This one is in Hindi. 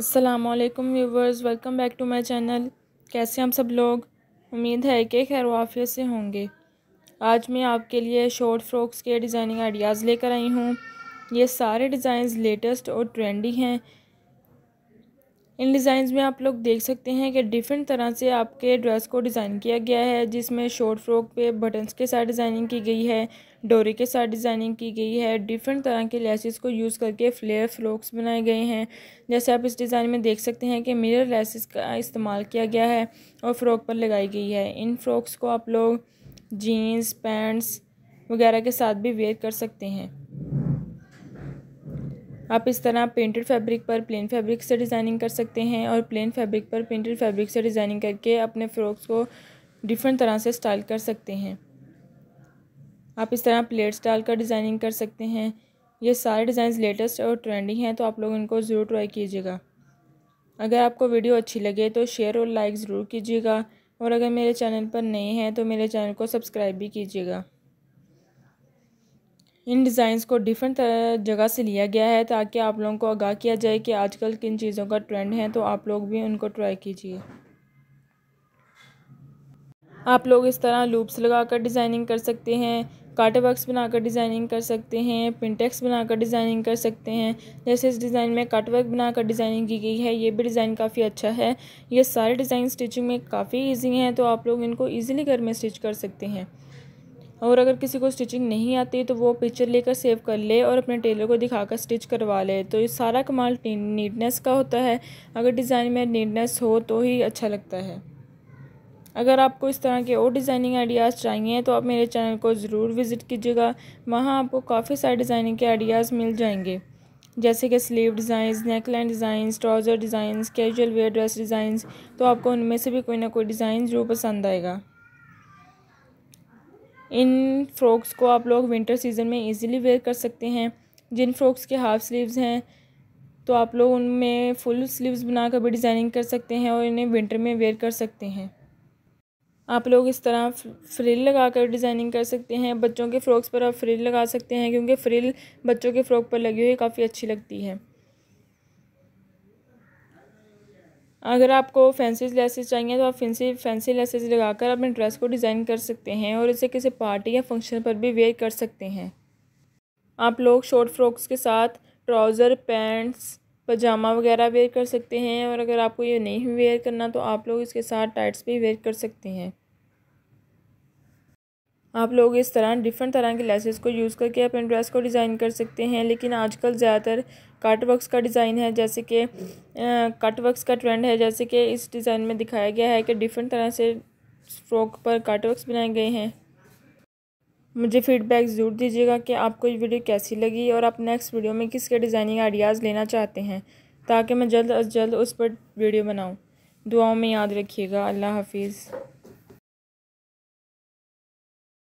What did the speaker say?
असलकम viewers welcome back to my channel कैसे हम सब लोग उम्मीद है कि खैर वाफियत से होंगे आज मैं आपके लिए शॉर्ट फ्रॉक्स के डिज़ाइनिंग आइडियाज़ लेकर आई हूँ ये सारे डिज़ाइन लेटेस्ट और ट्रेंडी हैं इन डिज़ाइंस में आप लोग देख सकते हैं कि डिफरेंट तरह से आपके ड्रेस को डिज़ाइन किया गया है जिसमें शॉर्ट फ्रॉक पे बटन्स के साथ डिज़ाइनिंग की गई है डोरी के साथ डिज़ाइनिंग की गई है डिफरेंट तरह के लेसेस को यूज़ करके फ्लेयर फ्रॉक्स बनाए गए हैं जैसे आप इस डिज़ाइन में देख सकते हैं कि मिरर लेसेस का इस्तेमाल किया गया है और फ्रॉक पर लगाई गई है इन फ्रॉक्स को आप लोग जीन्स पैंट्स वगैरह के साथ भी वेयर कर सकते हैं आप इस तरह पेंटेड फैब्रिक पर प्लेन फैब्रिक से डिज़ाइनिंग कर सकते हैं और प्लेन फैब्रिक पर प्रिंटेड फैब्रिक से डिज़ाइनिंग करके अपने फ्रॉक्स को डिफरेंट तरह से स्टाइल कर सकते हैं आप इस तरह प्लेट्स डालकर डिज़ाइनिंग कर सकते हैं ये सारे डिज़ाइन लेटेस्ट और ट्रेंडिंग हैं तो आप लोग इनको ज़रूर ट्राई कीजिएगा अगर आपको वीडियो अच्छी लगे तो शेयर और लाइक ज़रूर कीजिएगा और अगर मेरे चैनल पर नए हैं तो मेरे चैनल को सब्सक्राइब भी कीजिएगा इन डिज़ाइंस को डिफरेंट जगह से लिया गया है ताकि आप लोगों को आगाह किया जाए कि आजकल किन चीज़ों का ट्रेंड है तो आप लोग भी उनको ट्राई कीजिए आप लोग इस तरह लूप्स लगाकर डिज़ाइनिंग कर सकते हैं काटे बक्स बनाकर डिज़ाइनिंग कर सकते हैं पिंटेक्स बनाकर डिज़ाइनिंग कर सकते हैं जैसे इस डिज़ाइन में काटवर्क बनाकर डिज़ाइनिंग की गई है ये भी डिज़ाइन काफ़ी अच्छा है ये सारे डिज़ाइन स्टिचिंग में काफ़ी ईजी हैं तो आप लोग इनको ईजिली घर में स्टिच कर सकते हैं और अगर किसी को स्टिचिंग नहीं आती तो वो पिक्चर लेकर सेव कर ले और अपने टेलर को दिखाकर स्टिच करवा ले तो ये सारा कमाल नीटनेस का होता है अगर डिज़ाइन में नीटनेस हो तो ही अच्छा लगता है अगर आपको इस तरह के और डिज़ाइनिंग आइडियाज़ चाहिए तो आप मेरे चैनल को ज़रूर विज़िट कीजिएगा वहाँ आपको काफ़ी सारे डिज़ाइनिंग के आइडियाज़ मिल जाएंगे जैसे कि sleeve designs neckline designs trouser designs casual wear dress designs तो आपको उनमें से भी कोई ना कोई डिज़ाइन ज़रूर पसंद आएगा इन फ़्रॉक्स को आप लोग विंटर सीज़न में इजीली वेयर कर सकते हैं जिन फ़्रॉक्स के हाफ़ स्लीव्स हैं तो आप लोग उनमें फुल स्लीव्स बनाकर भी डिज़ाइनिंग कर सकते हैं और इन्हें विंटर में वेयर कर सकते हैं आप लोग इस तरह फ्रिल लगा कर डिज़ाइनिंग कर सकते हैं बच्चों के फ़्रॉक्स पर आप फ्रिल लगा सकते हैं क्योंकि फ्रिल बच्चों के फ़्रॉक पर लगी हुई काफ़ी अच्छी लगती है अगर आपको फैंसी लेसेस चाहिए तो आप फैंसी फैंसी लेसेस लगाकर अपने ड्रेस को डिज़ाइन कर सकते हैं और इसे किसी पार्टी या फंक्शन पर भी वेयर कर सकते हैं आप लोग शॉर्ट फ्रॉक्स के साथ ट्राउज़र पैंट्स पजामा वगैरह वेयर कर सकते हैं और अगर आपको ये नहीं वेयर करना तो आप लोग इसके साथ टाइट्स भी वेयर कर सकते हैं आप लोग इस तरह डिफरेंट तरह के लेसेस को यूज़ करके अपने ड्रेस को डिज़ाइन कर सकते हैं लेकिन आजकल ज़्यादातर कट का डिज़ाइन है जैसे कि कट का ट्रेंड है जैसे कि इस डिज़ाइन में दिखाया गया है कि डिफरेंट तरह से फ्रॉक पर कट बनाए गए हैं मुझे फीडबैक ज़रूर दीजिएगा कि आपको ये वीडियो कैसी लगी और आप नेक्स्ट वीडियो में किसके डिज़ाइनिंग आइडियाज़ लेना चाहते हैं ताकि मैं जल्द अज जल्द उस पर वीडियो बनाऊँ दुआओं में याद रखिएगा अल्लाह हाफिज़